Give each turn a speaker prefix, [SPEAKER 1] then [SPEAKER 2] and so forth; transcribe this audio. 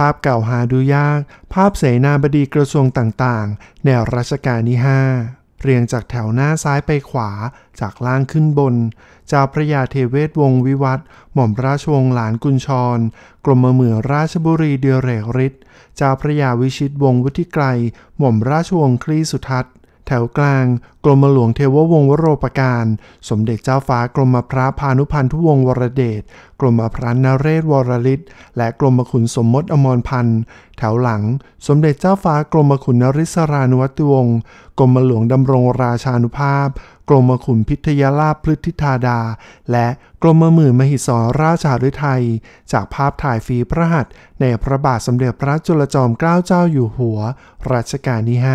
[SPEAKER 1] ภาพเก่าหาดูยาก ภาพเสนาบดีกระทรวงต่างๆ แนวรัชกาลที่5าเรียงจากแถวหน้าซ้ายไปขวา จากล่างขึ้นบนเจ้าพระยาเทเวศวงวิวัฒหม่อมราชวงศ์หลานกุญชร กรมเมืองราชบุรีเดือเรกฤทธิ์เจ้าพระยาวิชิตวงวุฒิไกร หม่อมราชวงศ์คลีสุทัศน์แถวกลางกรมหลวงเทววงศ์วโรปการ สมเด็จเจ้าฟ้ากรมพระพานุพันธุวงศ์วรเดชกรมพระนเรศวรฤทธิ์และกรมขุนสมมติอมรพันธ์แถวหลัง สมเด็จเจ้าฟ้ากรมขุนนริศรานุวัตวงศ์กรมหลวงดำรงราชานุภาพกรมขุนพิทยาลาภพฤทธิธาดา และกรมหมื่นมหิศรราชาฤทัยจากภาพถ่ายฟีพระหัตในพระบาทสมเด็จพระจุลจอมเกล้าเจ้าอยู่หัวรัชกาลที่5